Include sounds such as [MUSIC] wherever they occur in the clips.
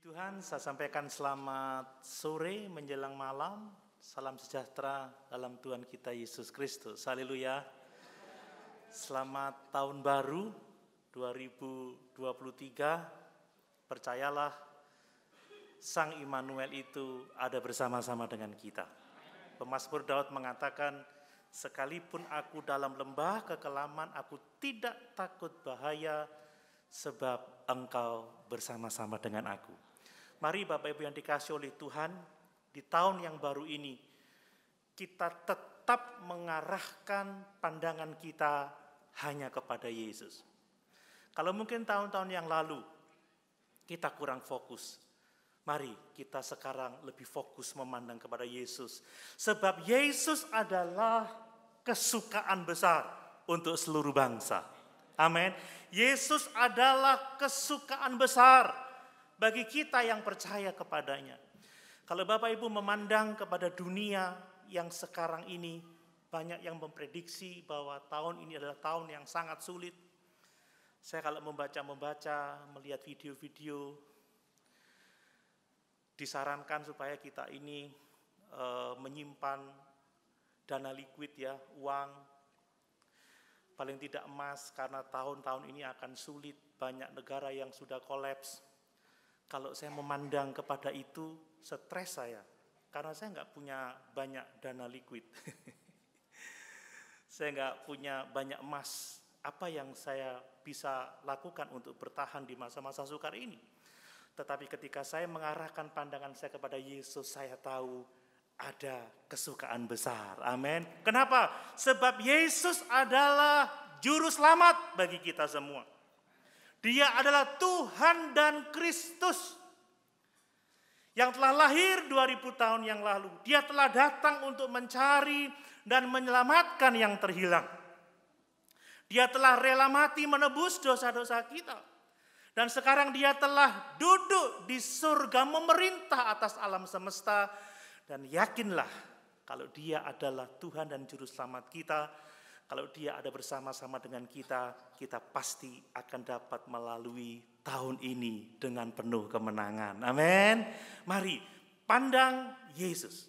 Tuhan, saya sampaikan selamat sore menjelang malam. Salam sejahtera dalam Tuhan kita Yesus Kristus. Haleluya. Selamat tahun baru 2023. Percayalah Sang Immanuel itu ada bersama-sama dengan kita. Pemasmur Daud mengatakan, "Sekalipun aku dalam lembah kekelaman, aku tidak takut bahaya sebab engkau bersama-sama dengan aku. Mari Bapak Ibu yang dikasih oleh Tuhan, di tahun yang baru ini, kita tetap mengarahkan pandangan kita hanya kepada Yesus. Kalau mungkin tahun-tahun yang lalu, kita kurang fokus. Mari kita sekarang lebih fokus memandang kepada Yesus. Sebab Yesus adalah kesukaan besar untuk seluruh bangsa. Amin. Yesus adalah kesukaan besar bagi kita yang percaya kepadanya. Kalau Bapak Ibu memandang kepada dunia yang sekarang ini, banyak yang memprediksi bahwa tahun ini adalah tahun yang sangat sulit. Saya kalau membaca-membaca, melihat video-video, disarankan supaya kita ini e, menyimpan dana liquid ya, uang, paling tidak emas karena tahun-tahun ini akan sulit, banyak negara yang sudah kolaps, kalau saya memandang kepada itu, stres saya. Karena saya nggak punya banyak dana liquid. [LAUGHS] saya nggak punya banyak emas. Apa yang saya bisa lakukan untuk bertahan di masa-masa sukar ini? Tetapi ketika saya mengarahkan pandangan saya kepada Yesus, saya tahu ada kesukaan besar. Amin. Kenapa? Sebab Yesus adalah juru selamat bagi kita semua. Dia adalah Tuhan dan Kristus yang telah lahir 2000 tahun yang lalu. Dia telah datang untuk mencari dan menyelamatkan yang terhilang. Dia telah rela mati menebus dosa-dosa kita. Dan sekarang dia telah duduk di surga memerintah atas alam semesta. Dan yakinlah kalau dia adalah Tuhan dan Juru Selamat kita, kalau dia ada bersama-sama dengan kita, kita pasti akan dapat melalui tahun ini dengan penuh kemenangan. Amin. Mari pandang Yesus.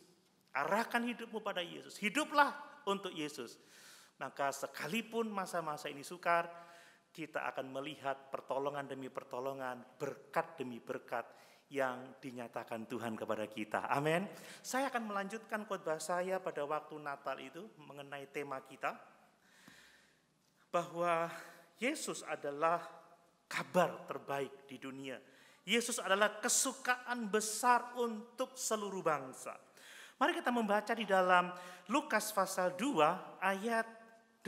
Arahkan hidupmu pada Yesus. Hiduplah untuk Yesus. Maka sekalipun masa-masa ini sukar, kita akan melihat pertolongan demi pertolongan, berkat demi berkat yang dinyatakan Tuhan kepada kita. Amin. Saya akan melanjutkan khotbah saya pada waktu Natal itu mengenai tema kita bahwa Yesus adalah kabar terbaik di dunia. Yesus adalah kesukaan besar untuk seluruh bangsa. Mari kita membaca di dalam Lukas pasal 2 ayat 8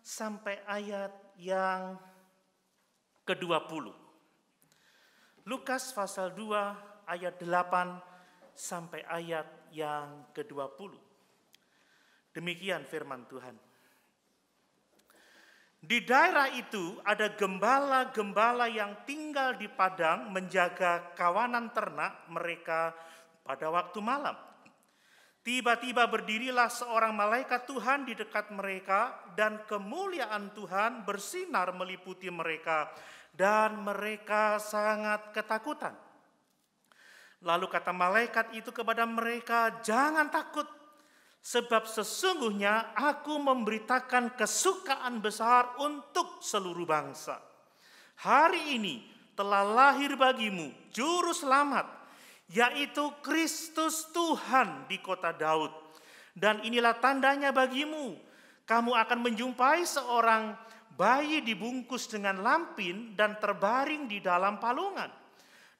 sampai ayat yang ke-20. Lukas pasal 2 ayat 8 sampai ayat yang ke-20. Demikian firman Tuhan. Di daerah itu ada gembala-gembala yang tinggal di padang menjaga kawanan ternak mereka pada waktu malam. Tiba-tiba berdirilah seorang malaikat Tuhan di dekat mereka dan kemuliaan Tuhan bersinar meliputi mereka dan mereka sangat ketakutan. Lalu kata malaikat itu kepada mereka, "Jangan takut, Sebab sesungguhnya aku memberitakan kesukaan besar untuk seluruh bangsa. Hari ini telah lahir bagimu juru selamat, yaitu Kristus Tuhan di kota Daud. Dan inilah tandanya bagimu, kamu akan menjumpai seorang bayi dibungkus dengan lampin dan terbaring di dalam palungan.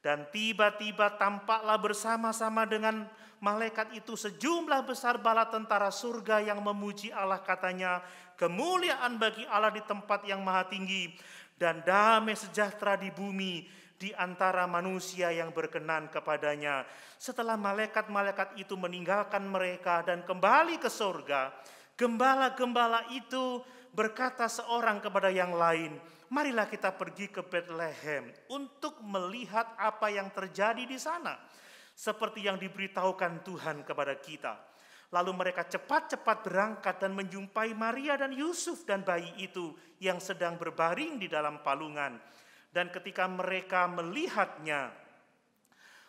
Dan tiba-tiba tampaklah bersama-sama dengan malaikat itu sejumlah besar bala tentara surga yang memuji Allah katanya, kemuliaan bagi Allah di tempat yang maha tinggi dan damai sejahtera di bumi di antara manusia yang berkenan kepadanya. Setelah malaikat-malaikat itu meninggalkan mereka dan kembali ke surga, gembala-gembala itu berkata seorang kepada yang lain, "Marilah kita pergi ke Bethlehem untuk melihat apa yang terjadi di sana." seperti yang diberitahukan Tuhan kepada kita. Lalu mereka cepat-cepat berangkat dan menjumpai Maria dan Yusuf dan bayi itu yang sedang berbaring di dalam palungan. Dan ketika mereka melihatnya,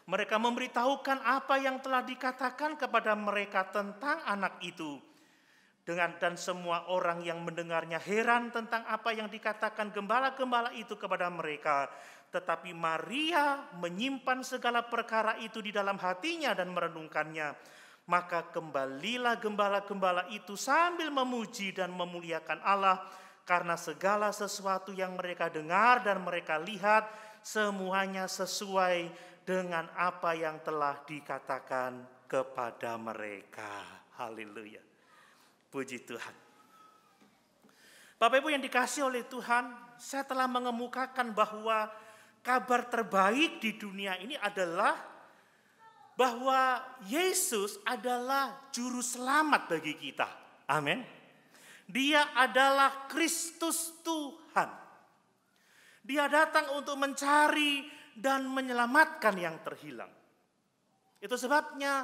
mereka memberitahukan apa yang telah dikatakan kepada mereka tentang anak itu. Dengan dan semua orang yang mendengarnya heran tentang apa yang dikatakan gembala-gembala itu kepada mereka tetapi Maria menyimpan segala perkara itu di dalam hatinya dan merenungkannya. Maka kembalilah gembala-gembala itu sambil memuji dan memuliakan Allah karena segala sesuatu yang mereka dengar dan mereka lihat semuanya sesuai dengan apa yang telah dikatakan kepada mereka. Haleluya. Puji Tuhan. Bapak Ibu yang dikasih oleh Tuhan, saya telah mengemukakan bahwa kabar terbaik di dunia ini adalah bahwa Yesus adalah juru selamat bagi kita. Amin. Dia adalah Kristus Tuhan. Dia datang untuk mencari dan menyelamatkan yang terhilang. Itu sebabnya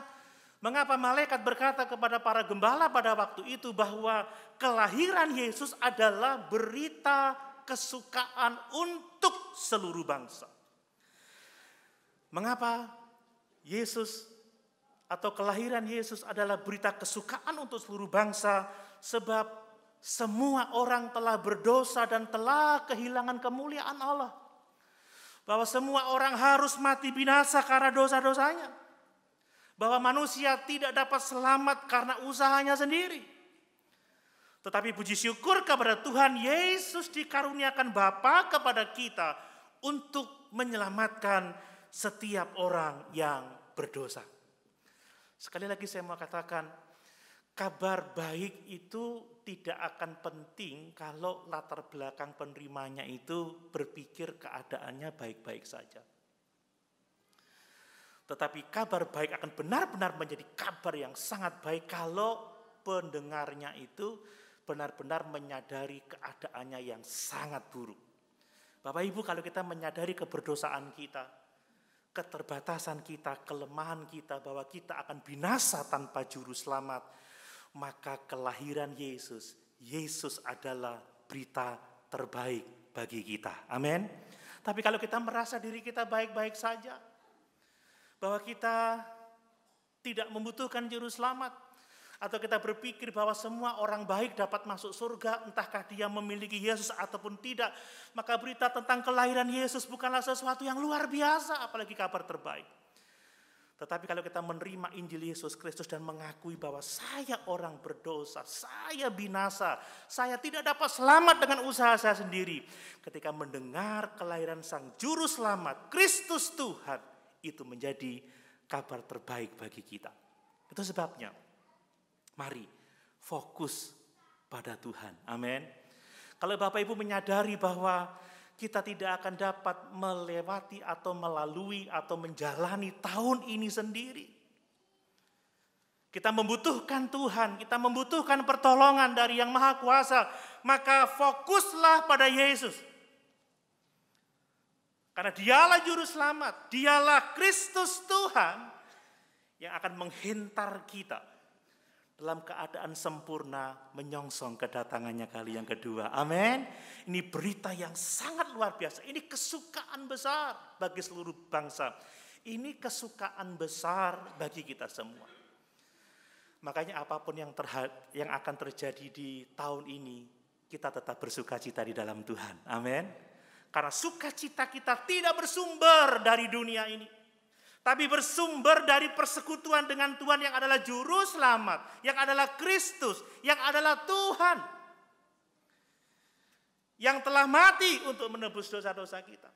mengapa malaikat berkata kepada para gembala pada waktu itu bahwa kelahiran Yesus adalah berita kesukaan untuk seluruh bangsa. Mengapa Yesus atau kelahiran Yesus adalah berita kesukaan untuk seluruh bangsa? Sebab semua orang telah berdosa dan telah kehilangan kemuliaan Allah. Bahwa semua orang harus mati binasa karena dosa-dosanya bahwa manusia tidak dapat selamat karena usahanya sendiri. Tetapi puji syukur kepada Tuhan Yesus dikaruniakan Bapa kepada kita untuk menyelamatkan setiap orang yang berdosa. Sekali lagi saya mau katakan, kabar baik itu tidak akan penting kalau latar belakang penerimanya itu berpikir keadaannya baik-baik saja. Tetapi kabar baik akan benar-benar menjadi kabar yang sangat baik kalau pendengarnya itu benar-benar menyadari keadaannya yang sangat buruk. Bapak Ibu kalau kita menyadari keberdosaan kita, keterbatasan kita, kelemahan kita, bahwa kita akan binasa tanpa juru selamat, maka kelahiran Yesus, Yesus adalah berita terbaik bagi kita. Amin. Tapi kalau kita merasa diri kita baik-baik saja, bahwa kita tidak membutuhkan juru selamat, atau kita berpikir bahwa semua orang baik dapat masuk surga, entahkah dia memiliki Yesus ataupun tidak. Maka berita tentang kelahiran Yesus bukanlah sesuatu yang luar biasa, apalagi kabar terbaik. Tetapi kalau kita menerima Injil Yesus Kristus dan mengakui bahwa saya orang berdosa, saya binasa, saya tidak dapat selamat dengan usaha saya sendiri. Ketika mendengar kelahiran Sang Juru Selamat, Kristus Tuhan, itu menjadi kabar terbaik bagi kita. Itu sebabnya Mari fokus pada Tuhan. Amin. Kalau Bapak Ibu menyadari bahwa kita tidak akan dapat melewati atau melalui atau menjalani tahun ini sendiri. Kita membutuhkan Tuhan, kita membutuhkan pertolongan dari Yang Maha Kuasa, maka fokuslah pada Yesus. Karena dialah juru selamat, dialah Kristus Tuhan yang akan menghintar kita dalam keadaan sempurna menyongsong kedatangannya kali yang kedua. Amin. Ini berita yang sangat luar biasa. Ini kesukaan besar bagi seluruh bangsa. Ini kesukaan besar bagi kita semua. Makanya apapun yang terhad, yang akan terjadi di tahun ini, kita tetap bersukacita di dalam Tuhan. Amin. Karena sukacita kita tidak bersumber dari dunia ini tapi bersumber dari persekutuan dengan Tuhan yang adalah juru selamat, yang adalah Kristus, yang adalah Tuhan. Yang telah mati untuk menebus dosa-dosa kita.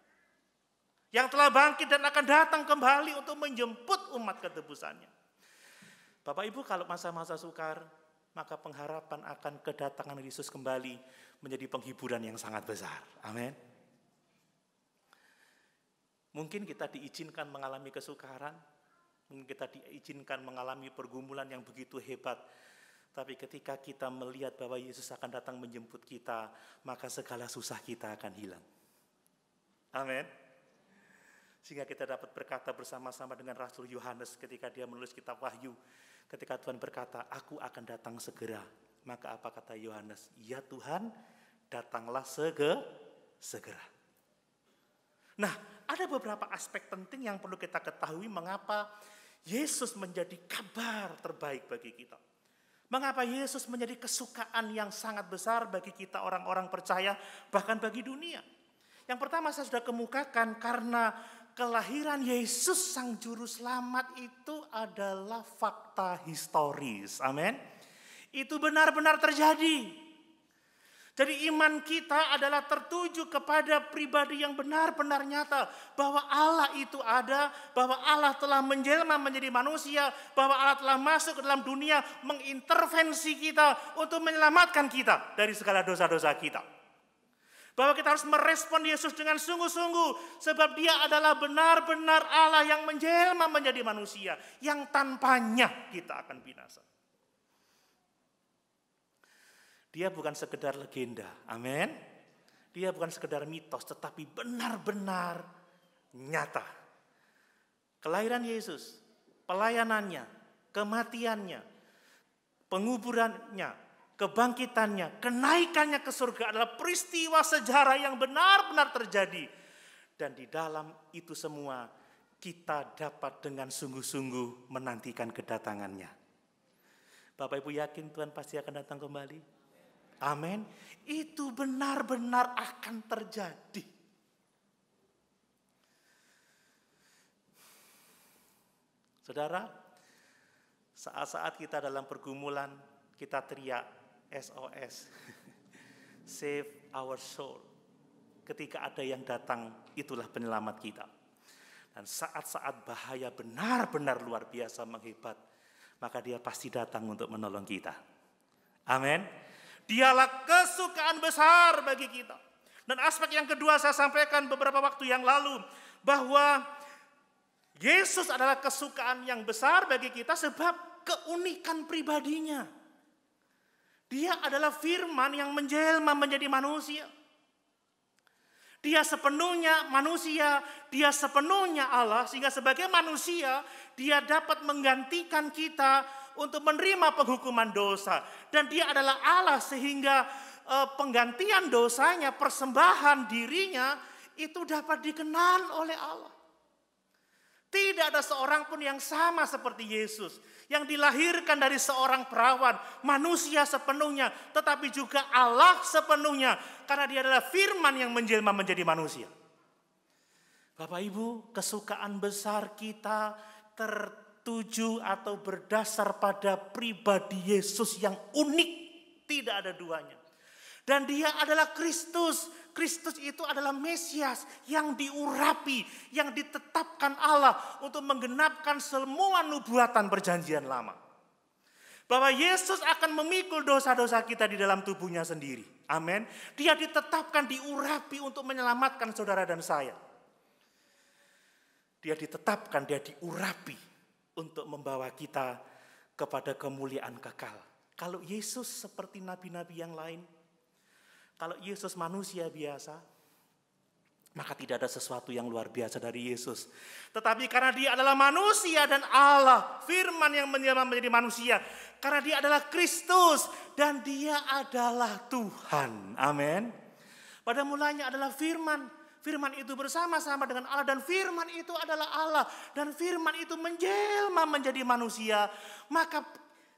Yang telah bangkit dan akan datang kembali untuk menjemput umat ketebusannya. Bapak Ibu kalau masa-masa sukar, maka pengharapan akan kedatangan Yesus kembali menjadi penghiburan yang sangat besar. Amin. Mungkin kita diizinkan mengalami kesukaran, mungkin kita diizinkan mengalami pergumulan yang begitu hebat. Tapi ketika kita melihat bahwa Yesus akan datang menjemput kita, maka segala susah kita akan hilang. Amin. Sehingga kita dapat berkata bersama-sama dengan Rasul Yohanes ketika dia menulis kitab Wahyu, ketika Tuhan berkata, "Aku akan datang segera." Maka apa kata Yohanes? "Ya Tuhan, datanglah sege segera." Nah, ada beberapa aspek penting yang perlu kita ketahui mengapa Yesus menjadi kabar terbaik bagi kita. Mengapa Yesus menjadi kesukaan yang sangat besar bagi kita orang-orang percaya, bahkan bagi dunia. Yang pertama saya sudah kemukakan karena kelahiran Yesus Sang Juru Selamat itu adalah fakta historis. Amin. Itu benar-benar terjadi. Jadi iman kita adalah tertuju kepada pribadi yang benar-benar nyata bahwa Allah itu ada, bahwa Allah telah menjelma menjadi manusia, bahwa Allah telah masuk ke dalam dunia mengintervensi kita untuk menyelamatkan kita dari segala dosa-dosa kita. Bahwa kita harus merespon Yesus dengan sungguh-sungguh sebab dia adalah benar-benar Allah yang menjelma menjadi manusia yang tanpanya kita akan binasa. Dia bukan sekedar legenda, amin. Dia bukan sekedar mitos, tetapi benar-benar nyata. Kelahiran Yesus, pelayanannya, kematiannya, penguburannya, kebangkitannya, kenaikannya ke surga adalah peristiwa sejarah yang benar-benar terjadi. Dan di dalam itu semua kita dapat dengan sungguh-sungguh menantikan kedatangannya. Bapak Ibu yakin Tuhan pasti akan datang kembali? Amin. Itu benar-benar akan terjadi. Saudara, saat-saat kita dalam pergumulan, kita teriak SOS. [LAUGHS] Save our soul. Ketika ada yang datang, itulah penyelamat kita. Dan saat-saat bahaya benar-benar luar biasa menghebat, maka dia pasti datang untuk menolong kita. Amin. Dialah kesukaan besar bagi kita. Dan aspek yang kedua saya sampaikan beberapa waktu yang lalu bahwa Yesus adalah kesukaan yang besar bagi kita sebab keunikan pribadinya. Dia adalah firman yang menjelma menjadi manusia. Dia sepenuhnya manusia, dia sepenuhnya Allah sehingga sebagai manusia dia dapat menggantikan kita untuk menerima penghukuman dosa. Dan dia adalah Allah sehingga eh, penggantian dosanya, persembahan dirinya itu dapat dikenal oleh Allah. Tidak ada seorang pun yang sama seperti Yesus. Yang dilahirkan dari seorang perawan. Manusia sepenuhnya. Tetapi juga Allah sepenuhnya. Karena dia adalah firman yang menjelma menjadi manusia. Bapak Ibu, kesukaan besar kita ter tertuju atau berdasar pada pribadi Yesus yang unik, tidak ada duanya. Dan dia adalah Kristus. Kristus itu adalah Mesias yang diurapi, yang ditetapkan Allah untuk menggenapkan semua nubuatan perjanjian lama. Bahwa Yesus akan memikul dosa-dosa kita di dalam tubuhnya sendiri. Amin. Dia ditetapkan, diurapi untuk menyelamatkan saudara dan saya. Dia ditetapkan, dia diurapi untuk membawa kita kepada kemuliaan kekal. Kalau Yesus seperti nabi-nabi yang lain, kalau Yesus manusia biasa, maka tidak ada sesuatu yang luar biasa dari Yesus. Tetapi karena dia adalah manusia dan Allah, firman yang menjelma menjadi manusia. Karena dia adalah Kristus dan dia adalah Tuhan. Amin. Pada mulanya adalah firman, firman itu bersama-sama dengan Allah dan firman itu adalah Allah dan firman itu menjelma menjadi manusia, maka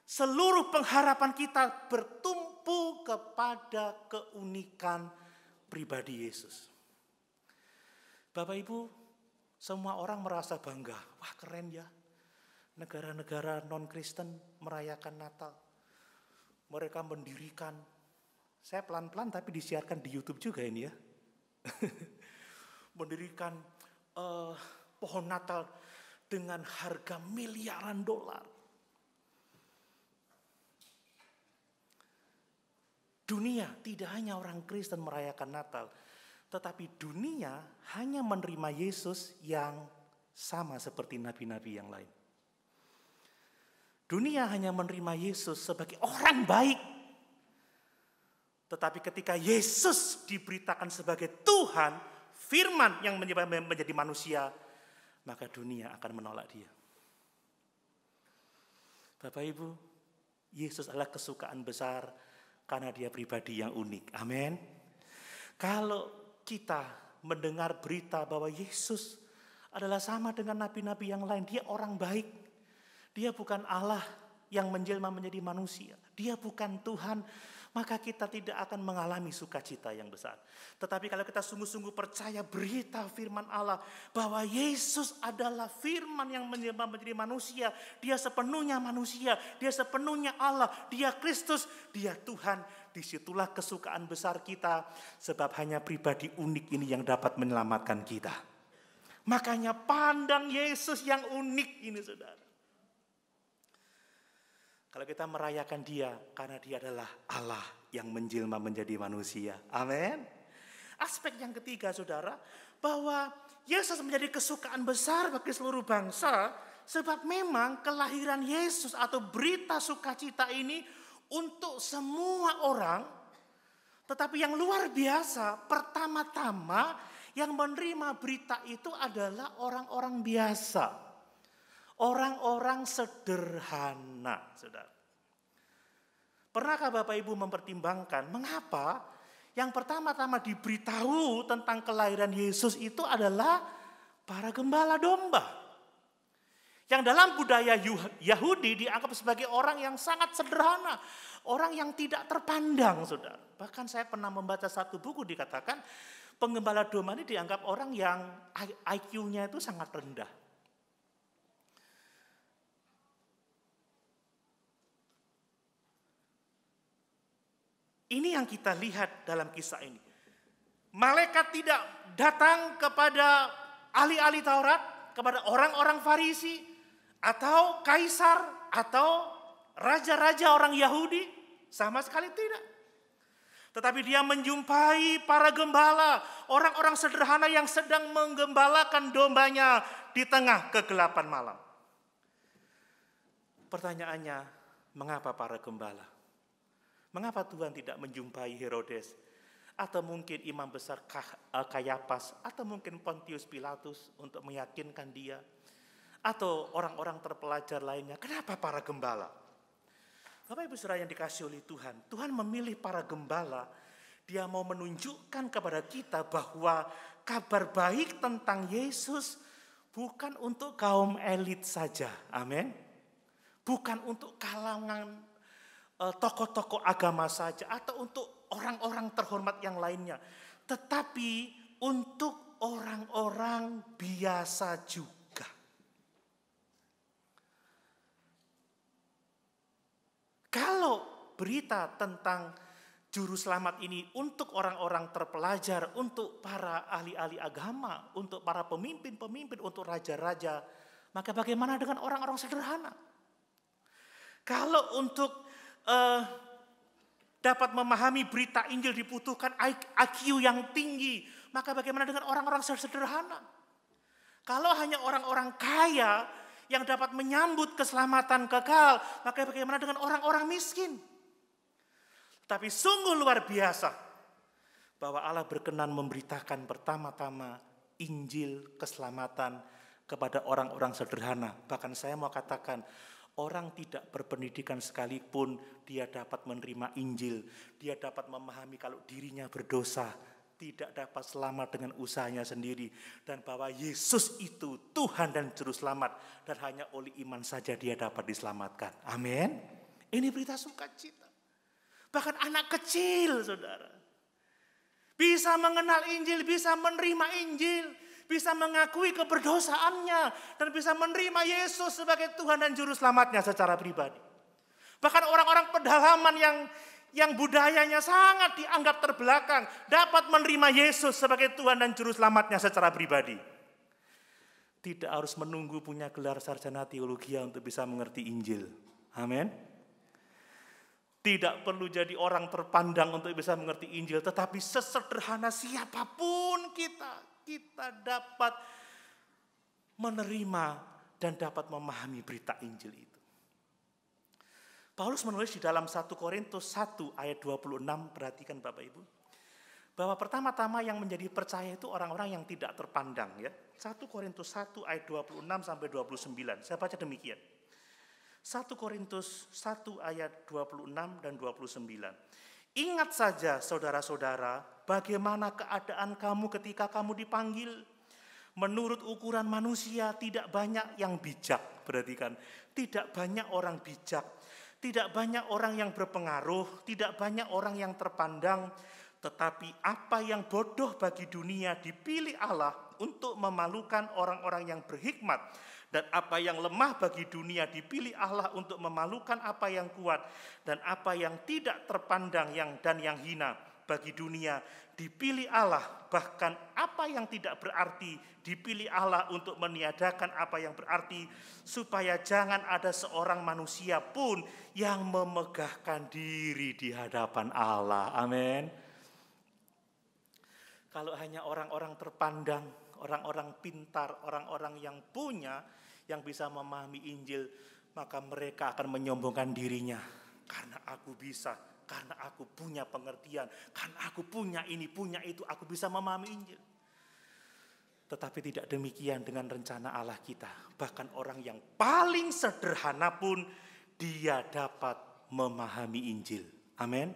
seluruh pengharapan kita bertumpu kepada keunikan pribadi Yesus. Bapak Ibu, semua orang merasa bangga. Wah, keren ya. Negara-negara non-Kristen merayakan Natal. Mereka mendirikan saya pelan-pelan tapi disiarkan di YouTube juga ini ya. [LAUGHS] mendirikan uh, pohon Natal dengan harga miliaran dolar. Dunia tidak hanya orang Kristen merayakan Natal, tetapi dunia hanya menerima Yesus yang sama seperti nabi-nabi yang lain. Dunia hanya menerima Yesus sebagai orang baik. Tetapi ketika Yesus diberitakan sebagai Tuhan, firman yang menjadi manusia, maka dunia akan menolak dia. Bapak Ibu, Yesus adalah kesukaan besar karena dia pribadi yang unik. Amin. Kalau kita mendengar berita bahwa Yesus adalah sama dengan nabi-nabi yang lain, dia orang baik. Dia bukan Allah yang menjelma menjadi manusia. Dia bukan Tuhan maka kita tidak akan mengalami sukacita yang besar. Tetapi kalau kita sungguh-sungguh percaya berita firman Allah bahwa Yesus adalah firman yang menyembah menjadi manusia, dia sepenuhnya manusia, dia sepenuhnya Allah, dia Kristus, dia Tuhan, disitulah kesukaan besar kita sebab hanya pribadi unik ini yang dapat menyelamatkan kita. Makanya pandang Yesus yang unik ini saudara. Kalau kita merayakan dia karena dia adalah Allah yang menjelma menjadi manusia. Amin. Aspek yang ketiga saudara, bahwa Yesus menjadi kesukaan besar bagi seluruh bangsa sebab memang kelahiran Yesus atau berita sukacita ini untuk semua orang tetapi yang luar biasa pertama-tama yang menerima berita itu adalah orang-orang biasa. Orang-orang sederhana, saudara. Pernahkah Bapak Ibu mempertimbangkan mengapa yang pertama-tama diberitahu tentang kelahiran Yesus itu adalah para gembala domba. Yang dalam budaya Yahudi dianggap sebagai orang yang sangat sederhana, orang yang tidak terpandang, Saudara. Bahkan saya pernah membaca satu buku dikatakan penggembala domba ini dianggap orang yang IQ-nya itu sangat rendah. Ini yang kita lihat dalam kisah ini. Malaikat tidak datang kepada ahli-ahli Taurat, kepada orang-orang Farisi, atau kaisar, atau raja-raja orang Yahudi. Sama sekali tidak. Tetapi dia menjumpai para gembala, orang-orang sederhana yang sedang menggembalakan dombanya di tengah kegelapan malam. Pertanyaannya, mengapa para gembala? Mengapa Tuhan tidak menjumpai Herodes? Atau mungkin imam besar eh, Kayapas, atau mungkin Pontius Pilatus untuk meyakinkan dia. Atau orang-orang terpelajar lainnya. Kenapa para gembala? Bapak Ibu Saudara yang dikasih oleh Tuhan, Tuhan memilih para gembala. Dia mau menunjukkan kepada kita bahwa kabar baik tentang Yesus bukan untuk kaum elit saja. Amin. Bukan untuk kalangan Eh, tokoh-tokoh agama saja atau untuk orang-orang terhormat yang lainnya, tetapi untuk orang-orang biasa juga. Kalau berita tentang juru selamat ini untuk orang-orang terpelajar, untuk para ahli-ahli agama, untuk para pemimpin-pemimpin, untuk raja-raja, maka bagaimana dengan orang-orang sederhana? Kalau untuk uh, dapat memahami berita Injil dibutuhkan IQ yang tinggi. Maka bagaimana dengan orang-orang sederhana? Kalau hanya orang-orang kaya yang dapat menyambut keselamatan kekal, maka bagaimana dengan orang-orang miskin? Tapi sungguh luar biasa bahwa Allah berkenan memberitakan pertama-tama Injil keselamatan kepada orang-orang sederhana. Bahkan saya mau katakan Orang tidak berpendidikan sekalipun, dia dapat menerima Injil, dia dapat memahami kalau dirinya berdosa, tidak dapat selamat dengan usahanya sendiri, dan bahwa Yesus itu Tuhan dan Juru Selamat, dan hanya oleh iman saja dia dapat diselamatkan. Amin. Ini berita sukacita. Bahkan anak kecil, saudara, bisa mengenal Injil, bisa menerima Injil, bisa mengakui keberdosaannya dan bisa menerima Yesus sebagai Tuhan dan juru selamatnya secara pribadi. Bahkan orang-orang pedalaman yang yang budayanya sangat dianggap terbelakang dapat menerima Yesus sebagai Tuhan dan juru selamatnya secara pribadi. Tidak harus menunggu punya gelar sarjana teologi untuk bisa mengerti Injil. Amin. Tidak perlu jadi orang terpandang untuk bisa mengerti Injil, tetapi sesederhana siapapun kita, kita dapat menerima dan dapat memahami berita Injil itu. Paulus menulis di dalam 1 Korintus 1 ayat 26, perhatikan Bapak Ibu. Bahwa pertama-tama yang menjadi percaya itu orang-orang yang tidak terpandang ya. 1 Korintus 1 ayat 26 sampai 29. Saya baca demikian. 1 Korintus 1 ayat 26 dan 29. Ingat saja saudara-saudara bagaimana keadaan kamu ketika kamu dipanggil. Menurut ukuran manusia tidak banyak yang bijak, perhatikan. Tidak banyak orang bijak, tidak banyak orang yang berpengaruh, tidak banyak orang yang terpandang. Tetapi apa yang bodoh bagi dunia dipilih Allah untuk memalukan orang-orang yang berhikmat dan apa yang lemah bagi dunia dipilih Allah untuk memalukan apa yang kuat dan apa yang tidak terpandang yang dan yang hina bagi dunia. Dipilih Allah, bahkan apa yang tidak berarti, dipilih Allah untuk meniadakan apa yang berarti, supaya jangan ada seorang manusia pun yang memegahkan diri di hadapan Allah. Amin. Kalau hanya orang-orang terpandang, orang-orang pintar, orang-orang yang punya, yang bisa memahami Injil, maka mereka akan menyombongkan dirinya karena aku bisa, karena aku punya pengertian, karena aku punya ini, punya itu, aku bisa memahami Injil. Tetapi tidak demikian dengan rencana Allah kita. Bahkan orang yang paling sederhana pun dia dapat memahami Injil. Amin.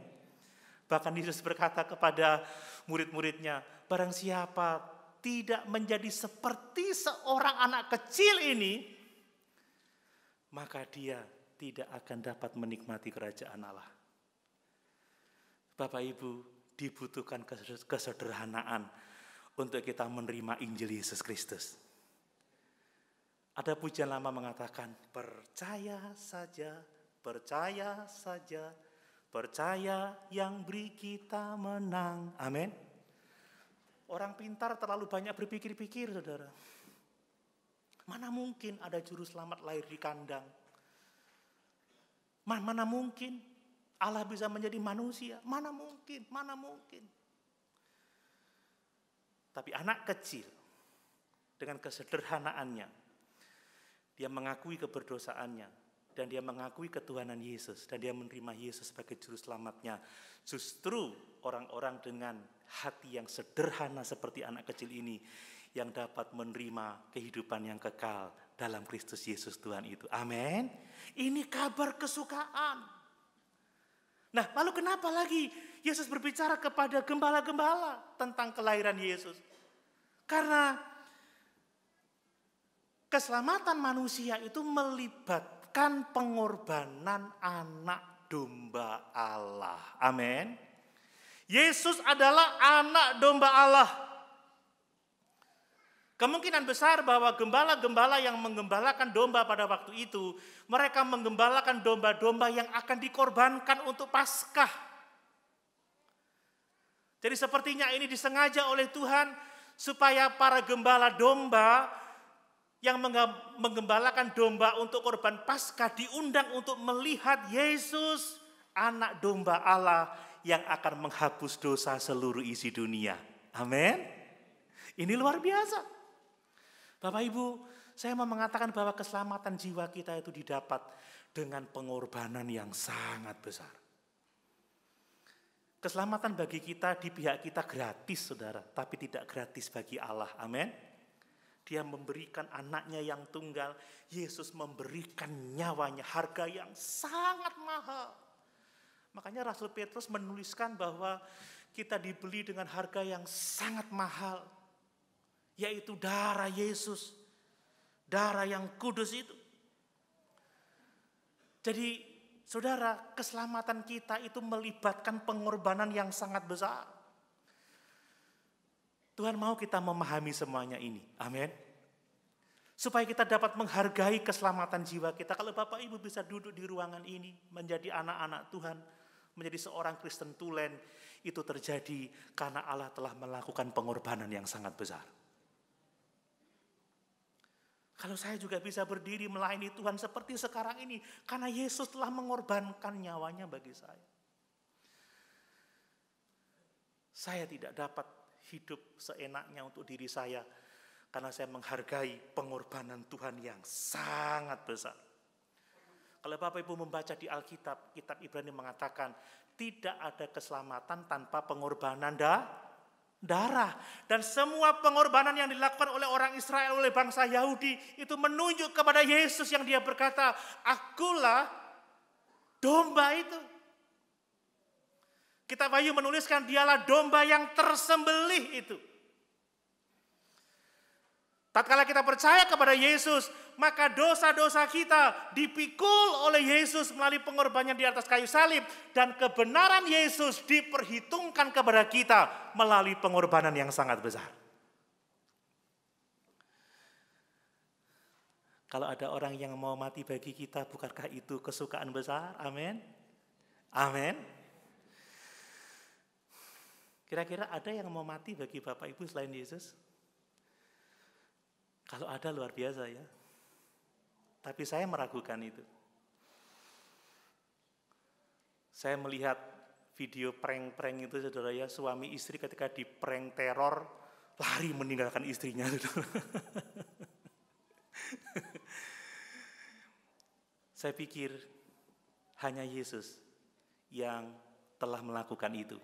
Bahkan Yesus berkata kepada murid-muridnya, barang siapa tidak menjadi seperti seorang anak kecil ini, maka dia tidak akan dapat menikmati kerajaan Allah. Bapak Ibu, dibutuhkan kesederhanaan untuk kita menerima Injil Yesus Kristus. Ada pujian lama mengatakan, percaya saja, percaya saja, percaya yang beri kita menang. Amin. Orang pintar terlalu banyak berpikir-pikir, saudara. Mana mungkin ada juru selamat lahir di kandang? Mana mungkin Allah bisa menjadi manusia. Mana mungkin, mana mungkin. Tapi anak kecil dengan kesederhanaannya, dia mengakui keberdosaannya, dan dia mengakui ketuhanan Yesus, dan dia menerima Yesus sebagai juru selamatnya. Justru orang-orang dengan hati yang sederhana seperti anak kecil ini, yang dapat menerima kehidupan yang kekal dalam Kristus Yesus Tuhan itu. Amin. Ini kabar kesukaan. Nah, lalu kenapa lagi Yesus berbicara kepada gembala-gembala tentang kelahiran Yesus? Karena keselamatan manusia itu melibatkan pengorbanan anak domba Allah. Amin. Yesus adalah anak domba Allah. Kemungkinan besar bahwa gembala-gembala yang menggembalakan domba pada waktu itu, mereka menggembalakan domba-domba yang akan dikorbankan untuk Paskah. Jadi sepertinya ini disengaja oleh Tuhan supaya para gembala domba yang menggembalakan domba untuk korban Paskah diundang untuk melihat Yesus, anak domba Allah yang akan menghapus dosa seluruh isi dunia. Amin. Ini luar biasa. Bapak Ibu, saya mau mengatakan bahwa keselamatan jiwa kita itu didapat dengan pengorbanan yang sangat besar. Keselamatan bagi kita di pihak kita gratis, saudara, tapi tidak gratis bagi Allah. Amin. Dia memberikan anaknya yang tunggal. Yesus memberikan nyawanya, harga yang sangat mahal. Makanya Rasul Petrus menuliskan bahwa kita dibeli dengan harga yang sangat mahal yaitu darah Yesus. Darah yang kudus itu. Jadi saudara, keselamatan kita itu melibatkan pengorbanan yang sangat besar. Tuhan mau kita memahami semuanya ini. Amin. Supaya kita dapat menghargai keselamatan jiwa kita. Kalau Bapak Ibu bisa duduk di ruangan ini, menjadi anak-anak Tuhan, menjadi seorang Kristen tulen, itu terjadi karena Allah telah melakukan pengorbanan yang sangat besar. Kalau saya juga bisa berdiri melayani Tuhan seperti sekarang ini, karena Yesus telah mengorbankan nyawanya bagi saya. Saya tidak dapat hidup seenaknya untuk diri saya, karena saya menghargai pengorbanan Tuhan yang sangat besar. Kalau Bapak Ibu membaca di Alkitab, kitab Ibrani mengatakan, tidak ada keselamatan tanpa pengorbanan dah darah. Dan semua pengorbanan yang dilakukan oleh orang Israel, oleh bangsa Yahudi, itu menunjuk kepada Yesus yang dia berkata, akulah domba itu. Kitab Bayu menuliskan dialah domba yang tersembelih itu. Tatkala kita percaya kepada Yesus, maka dosa-dosa kita dipikul oleh Yesus melalui pengorbanan di atas kayu salib dan kebenaran Yesus diperhitungkan kepada kita melalui pengorbanan yang sangat besar. Kalau ada orang yang mau mati bagi kita, bukankah itu kesukaan besar? Amin. Amin. Kira-kira ada yang mau mati bagi Bapak Ibu selain Yesus? Kalau ada luar biasa ya. Tapi saya meragukan itu. Saya melihat video prank-prank itu saudara ya, suami istri ketika di prank teror lari meninggalkan istrinya. [LAUGHS] saya pikir hanya Yesus yang telah melakukan itu.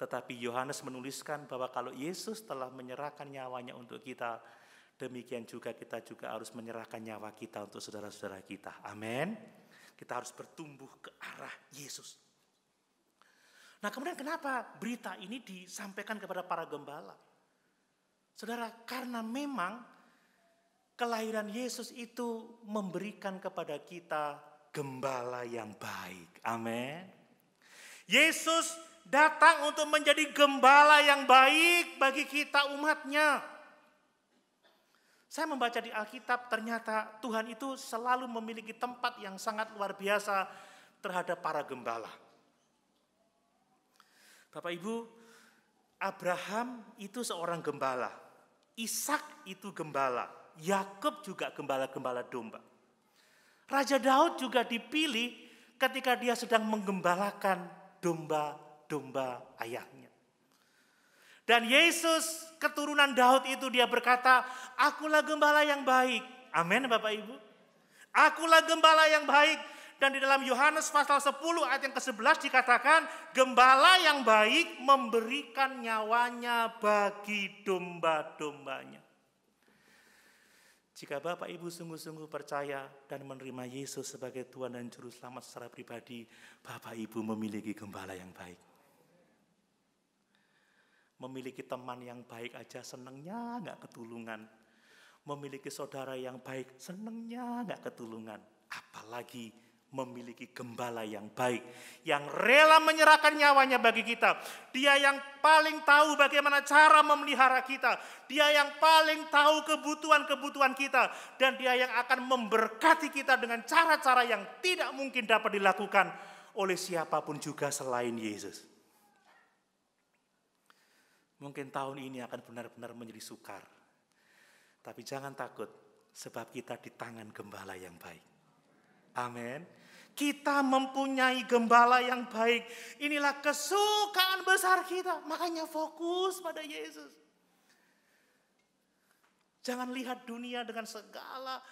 Tetapi Yohanes menuliskan bahwa kalau Yesus telah menyerahkan nyawanya untuk kita, Demikian juga kita juga harus menyerahkan nyawa kita untuk saudara-saudara kita. Amin. Kita harus bertumbuh ke arah Yesus. Nah kemudian kenapa berita ini disampaikan kepada para gembala? Saudara, karena memang kelahiran Yesus itu memberikan kepada kita gembala yang baik. Amin. Yesus datang untuk menjadi gembala yang baik bagi kita umatnya. Saya membaca di Alkitab ternyata Tuhan itu selalu memiliki tempat yang sangat luar biasa terhadap para gembala. Bapak Ibu, Abraham itu seorang gembala. Ishak itu gembala. Yakub juga gembala-gembala domba. Raja Daud juga dipilih ketika dia sedang menggembalakan domba-domba ayahnya. Dan Yesus keturunan Daud itu dia berkata, akulah gembala yang baik. Amin Bapak Ibu. Akulah gembala yang baik. Dan di dalam Yohanes pasal 10 ayat yang ke-11 dikatakan, gembala yang baik memberikan nyawanya bagi domba-dombanya. Jika Bapak Ibu sungguh-sungguh percaya dan menerima Yesus sebagai Tuhan dan Juru Selamat secara pribadi, Bapak Ibu memiliki gembala yang baik. Memiliki teman yang baik aja senengnya nggak ketulungan. Memiliki saudara yang baik senengnya nggak ketulungan. Apalagi memiliki gembala yang baik, yang rela menyerahkan nyawanya bagi kita. Dia yang paling tahu bagaimana cara memelihara kita. Dia yang paling tahu kebutuhan-kebutuhan kita. Dan dia yang akan memberkati kita dengan cara-cara yang tidak mungkin dapat dilakukan oleh siapapun juga selain Yesus. Mungkin tahun ini akan benar-benar menjadi sukar. Tapi jangan takut, sebab kita di tangan gembala yang baik. Amin. Kita mempunyai gembala yang baik. Inilah kesukaan besar kita. Makanya fokus pada Yesus. Jangan lihat dunia dengan segala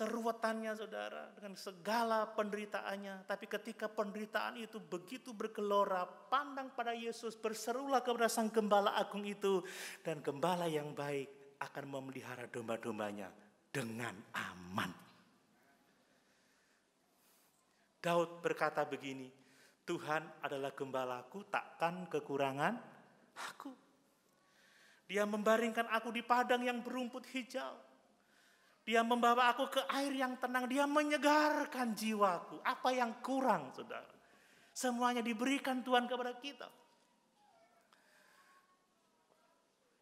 keruwetannya saudara, dengan segala penderitaannya. Tapi ketika penderitaan itu begitu bergelora, pandang pada Yesus, berserulah kepada sang gembala agung itu. Dan gembala yang baik akan memelihara domba-dombanya dengan aman. Daud berkata begini, Tuhan adalah gembalaku, takkan kekurangan aku. Dia membaringkan aku di padang yang berumput hijau. Dia membawa aku ke air yang tenang. Dia menyegarkan jiwaku. Apa yang kurang, saudara? Semuanya diberikan Tuhan kepada kita.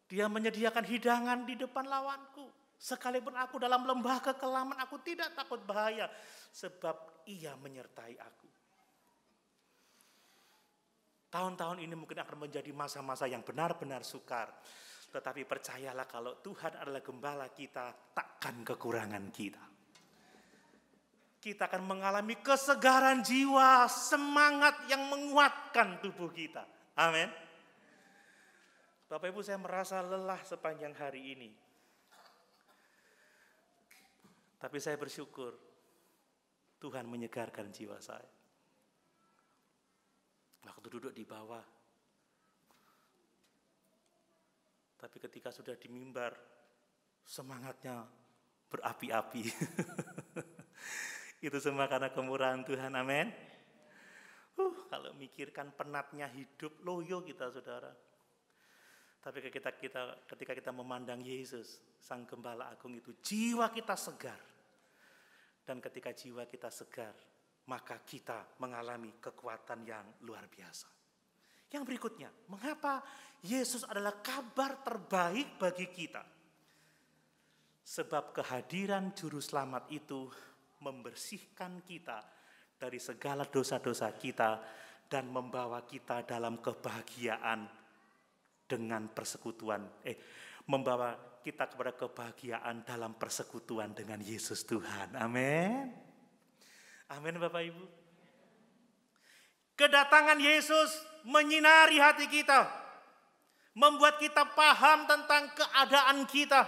Dia menyediakan hidangan di depan lawanku. Sekalipun aku dalam lembah kekelaman, aku tidak takut bahaya. Sebab ia menyertai aku. Tahun-tahun ini mungkin akan menjadi masa-masa yang benar-benar sukar. Tetapi percayalah kalau Tuhan adalah gembala kita, takkan kekurangan kita. Kita akan mengalami kesegaran jiwa, semangat yang menguatkan tubuh kita. Amin. Bapak Ibu saya merasa lelah sepanjang hari ini. Tapi saya bersyukur Tuhan menyegarkan jiwa saya. Waktu duduk di bawah, Tapi ketika sudah di mimbar, semangatnya berapi-api. [LAUGHS] Itu semua karena kemurahan Tuhan, amin. Uh, kalau mikirkan penatnya hidup, loyo kita saudara. Tapi ketika kita, ketika kita memandang Yesus, Sang Gembala Agung itu, jiwa kita segar. Dan ketika jiwa kita segar, maka kita mengalami kekuatan yang luar biasa. Yang berikutnya, mengapa Yesus adalah kabar terbaik bagi kita? Sebab kehadiran Juru Selamat itu membersihkan kita dari segala dosa-dosa kita dan membawa kita dalam kebahagiaan dengan persekutuan. Eh, membawa kita kepada kebahagiaan dalam persekutuan dengan Yesus Tuhan. Amin. Amin Bapak Ibu. Kedatangan Yesus menyinari hati kita, membuat kita paham tentang keadaan kita,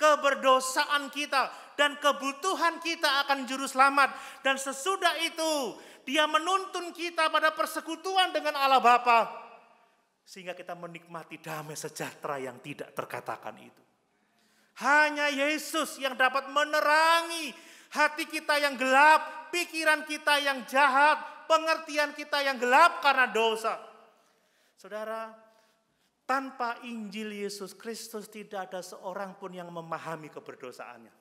keberdosaan kita, dan kebutuhan kita akan juru selamat. Dan sesudah itu, dia menuntun kita pada persekutuan dengan Allah Bapa, sehingga kita menikmati damai sejahtera yang tidak terkatakan itu. Hanya Yesus yang dapat menerangi hati kita yang gelap, pikiran kita yang jahat, pengertian kita yang gelap karena dosa. Saudara, tanpa Injil Yesus Kristus tidak ada seorang pun yang memahami keberdosaannya.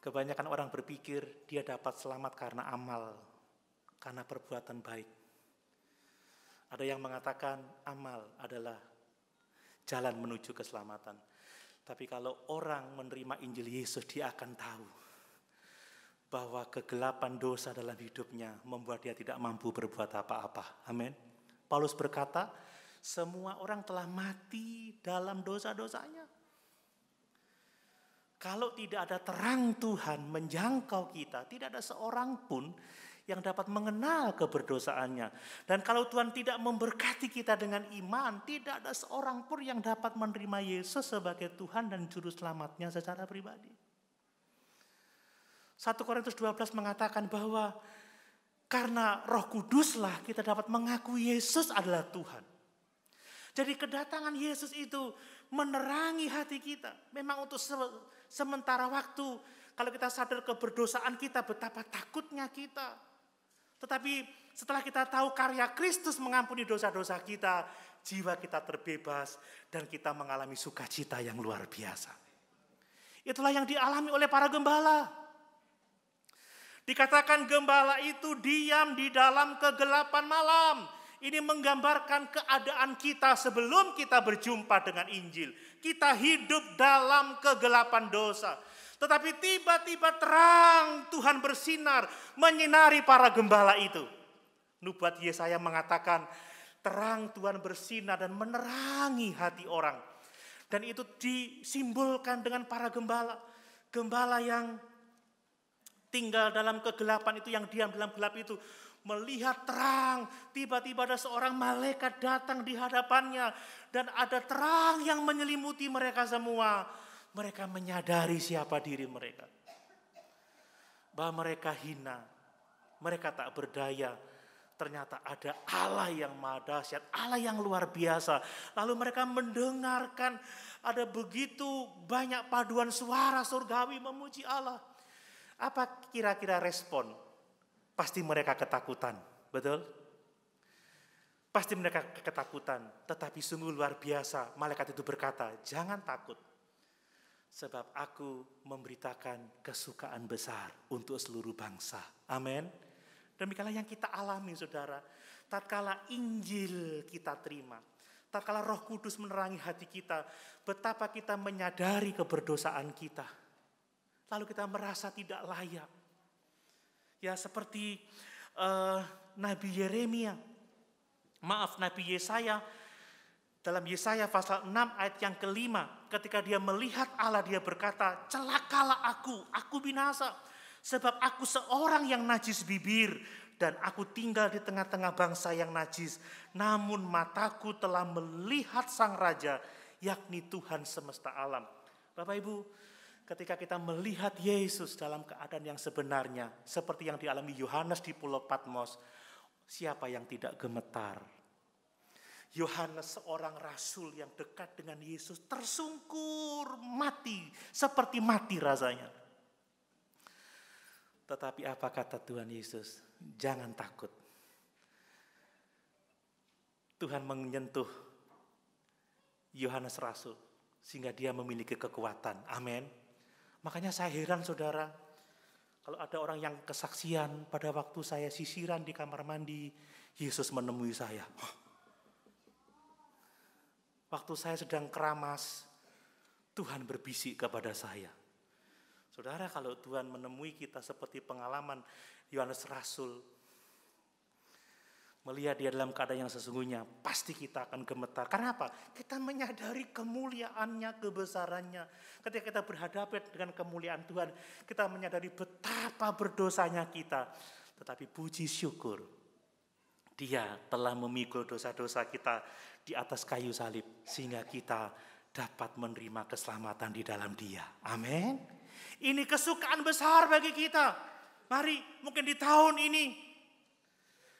Kebanyakan orang berpikir dia dapat selamat karena amal, karena perbuatan baik. Ada yang mengatakan amal adalah jalan menuju keselamatan. Tapi kalau orang menerima Injil Yesus, dia akan tahu bahwa kegelapan dosa dalam hidupnya membuat dia tidak mampu berbuat apa-apa. Amin. Paulus berkata, semua orang telah mati dalam dosa-dosanya. Kalau tidak ada terang Tuhan menjangkau kita, tidak ada seorang pun yang dapat mengenal keberdosaannya. Dan kalau Tuhan tidak memberkati kita dengan iman, tidak ada seorang pun yang dapat menerima Yesus sebagai Tuhan dan Juru Selamatnya secara pribadi. 1 Korintus 12 mengatakan bahwa karena roh kuduslah kita dapat mengakui Yesus adalah Tuhan. Jadi kedatangan Yesus itu menerangi hati kita. Memang untuk se sementara waktu kalau kita sadar keberdosaan kita betapa takutnya kita. Tetapi setelah kita tahu karya Kristus mengampuni dosa-dosa kita, jiwa kita terbebas dan kita mengalami sukacita yang luar biasa. Itulah yang dialami oleh para gembala. Dikatakan gembala itu diam di dalam kegelapan malam. Ini menggambarkan keadaan kita sebelum kita berjumpa dengan Injil. Kita hidup dalam kegelapan dosa. Tetapi tiba-tiba terang Tuhan bersinar menyinari para gembala itu. Nubuat Yesaya mengatakan terang Tuhan bersinar dan menerangi hati orang. Dan itu disimbolkan dengan para gembala. Gembala yang tinggal dalam kegelapan itu, yang diam dalam gelap itu, melihat terang. Tiba-tiba ada seorang malaikat datang di hadapannya dan ada terang yang menyelimuti mereka semua. Mereka menyadari siapa diri mereka. Bahwa mereka hina, mereka tak berdaya. Ternyata ada Allah yang maha dahsyat, Allah yang luar biasa. Lalu mereka mendengarkan ada begitu banyak paduan suara surgawi memuji Allah. Apa kira-kira respon? Pasti mereka ketakutan, betul? Pasti mereka ketakutan, tetapi sungguh luar biasa malaikat itu berkata, "Jangan takut, sebab aku memberitakan kesukaan besar untuk seluruh bangsa." Amin. Demikianlah yang kita alami, saudara. Tatkala Injil kita terima, tatkala Roh Kudus menerangi hati kita, betapa kita menyadari keberdosaan kita lalu kita merasa tidak layak. Ya seperti uh, Nabi Yeremia, maaf Nabi Yesaya, dalam Yesaya pasal 6 ayat yang kelima, ketika dia melihat Allah dia berkata, celakalah aku, aku binasa, sebab aku seorang yang najis bibir, dan aku tinggal di tengah-tengah bangsa yang najis. Namun mataku telah melihat sang raja, yakni Tuhan semesta alam. Bapak Ibu, ketika kita melihat Yesus dalam keadaan yang sebenarnya, seperti yang dialami Yohanes di Pulau Patmos, siapa yang tidak gemetar? Yohanes seorang rasul yang dekat dengan Yesus tersungkur mati, seperti mati rasanya. Tetapi apa kata Tuhan Yesus? Jangan takut. Tuhan menyentuh Yohanes Rasul sehingga dia memiliki kekuatan. Amin. Makanya saya heran saudara, kalau ada orang yang kesaksian pada waktu saya sisiran di kamar mandi, Yesus menemui saya. Waktu saya sedang keramas, Tuhan berbisik kepada saya. Saudara, kalau Tuhan menemui kita seperti pengalaman Yohanes Rasul, melihat dia dalam keadaan yang sesungguhnya, pasti kita akan gemetar. Karena apa? Kita menyadari kemuliaannya, kebesarannya. Ketika kita berhadapan dengan kemuliaan Tuhan, kita menyadari betapa berdosanya kita. Tetapi puji syukur, dia telah memikul dosa-dosa kita di atas kayu salib, sehingga kita dapat menerima keselamatan di dalam dia. Amin. Ini kesukaan besar bagi kita. Mari mungkin di tahun ini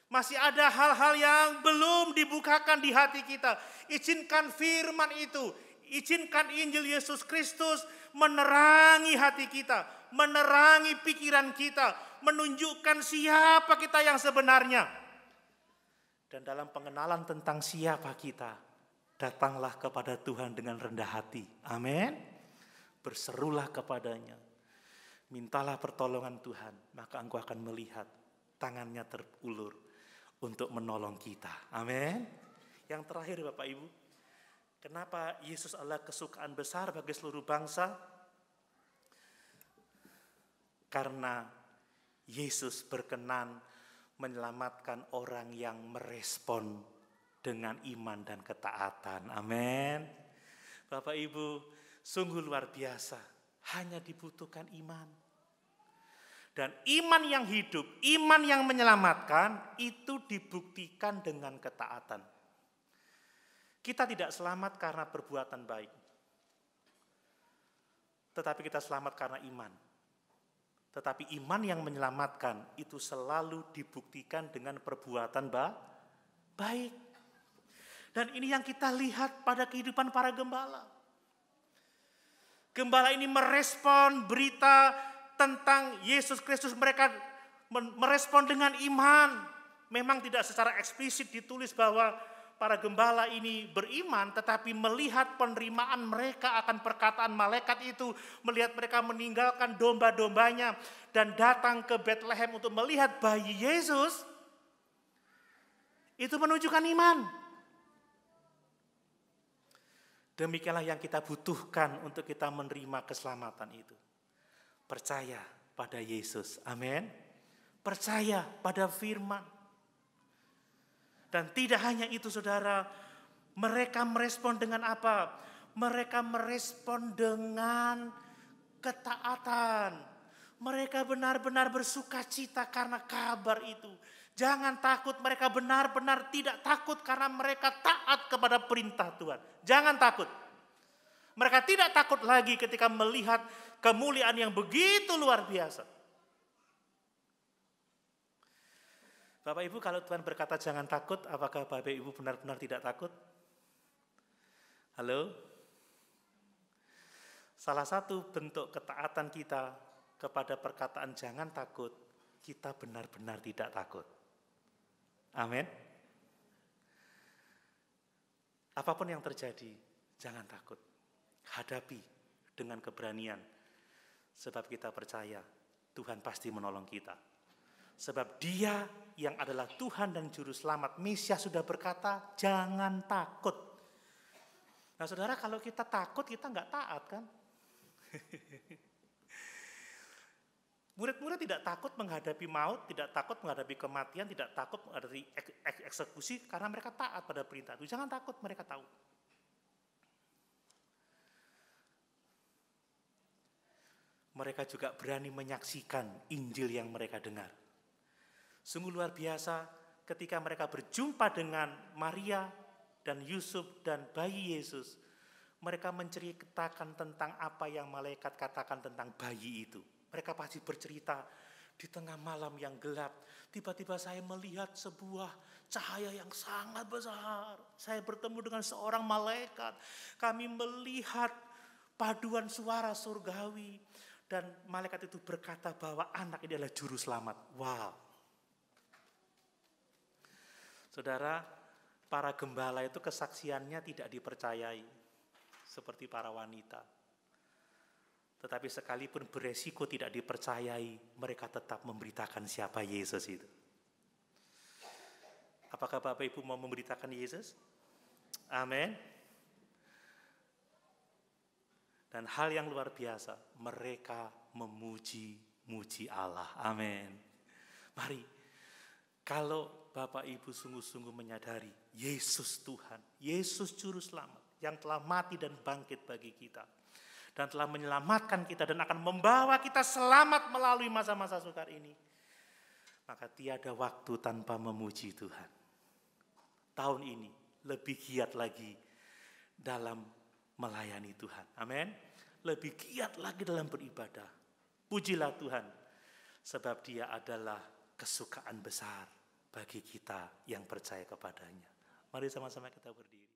masih ada hal-hal yang belum dibukakan di hati kita. Izinkan firman itu, izinkan Injil Yesus Kristus menerangi hati kita, menerangi pikiran kita, menunjukkan siapa kita yang sebenarnya. Dan dalam pengenalan tentang siapa kita, datanglah kepada Tuhan dengan rendah hati. Amin. Berserulah kepadanya. Mintalah pertolongan Tuhan, maka engkau akan melihat tangannya terulur untuk menolong kita. Amin. Yang terakhir Bapak Ibu, kenapa Yesus adalah kesukaan besar bagi seluruh bangsa? Karena Yesus berkenan menyelamatkan orang yang merespon dengan iman dan ketaatan. Amin. Bapak Ibu, sungguh luar biasa. Hanya dibutuhkan iman. Dan iman yang hidup, iman yang menyelamatkan itu dibuktikan dengan ketaatan. Kita tidak selamat karena perbuatan baik. Tetapi kita selamat karena iman. Tetapi iman yang menyelamatkan itu selalu dibuktikan dengan perbuatan ba baik. Dan ini yang kita lihat pada kehidupan para gembala. Gembala ini merespon berita tentang Yesus Kristus mereka merespon dengan iman. Memang tidak secara eksplisit ditulis bahwa para gembala ini beriman tetapi melihat penerimaan mereka akan perkataan malaikat itu, melihat mereka meninggalkan domba-dombanya dan datang ke Bethlehem untuk melihat bayi Yesus, itu menunjukkan iman. Demikianlah yang kita butuhkan untuk kita menerima keselamatan itu. Percaya pada Yesus. Amin. Percaya pada firman. Dan tidak hanya itu saudara, mereka merespon dengan apa? Mereka merespon dengan ketaatan. Mereka benar-benar bersuka cita karena kabar itu. Jangan takut, mereka benar-benar tidak takut karena mereka taat kepada perintah Tuhan. Jangan takut. Mereka tidak takut lagi ketika melihat kemuliaan yang begitu luar biasa. Bapak Ibu kalau Tuhan berkata jangan takut, apakah Bapak Ibu benar-benar tidak takut? Halo? Salah satu bentuk ketaatan kita kepada perkataan jangan takut, kita benar-benar tidak takut. Amin. Apapun yang terjadi, jangan takut. Hadapi dengan keberanian Sebab kita percaya Tuhan pasti menolong kita. Sebab dia yang adalah Tuhan dan Juru Selamat, Mesias sudah berkata, jangan takut. Nah saudara kalau kita takut, kita nggak taat kan? [LAUGHS] Murid-murid tidak takut menghadapi maut, tidak takut menghadapi kematian, tidak takut menghadapi eksekusi karena mereka taat pada perintah itu. Jangan takut mereka tahu. mereka juga berani menyaksikan Injil yang mereka dengar. Sungguh luar biasa ketika mereka berjumpa dengan Maria dan Yusuf dan bayi Yesus. Mereka menceritakan tentang apa yang malaikat katakan tentang bayi itu. Mereka pasti bercerita di tengah malam yang gelap. Tiba-tiba saya melihat sebuah cahaya yang sangat besar. Saya bertemu dengan seorang malaikat. Kami melihat paduan suara surgawi. Dan malaikat itu berkata bahwa anak ini adalah juru selamat. Wow. Saudara, para gembala itu kesaksiannya tidak dipercayai. Seperti para wanita. Tetapi sekalipun beresiko tidak dipercayai, mereka tetap memberitakan siapa Yesus itu. Apakah Bapak Ibu mau memberitakan Yesus? Amin. Dan hal yang luar biasa, mereka memuji-muji Allah. Amin. Mari, kalau Bapak Ibu sungguh-sungguh menyadari Yesus Tuhan, Yesus Juru Selamat yang telah mati dan bangkit bagi kita. Dan telah menyelamatkan kita dan akan membawa kita selamat melalui masa-masa sukar ini. Maka tiada waktu tanpa memuji Tuhan. Tahun ini lebih giat lagi dalam melayani Tuhan. Amin. Lebih giat lagi dalam beribadah. Pujilah Tuhan. Sebab dia adalah kesukaan besar bagi kita yang percaya kepadanya. Mari sama-sama kita berdiri.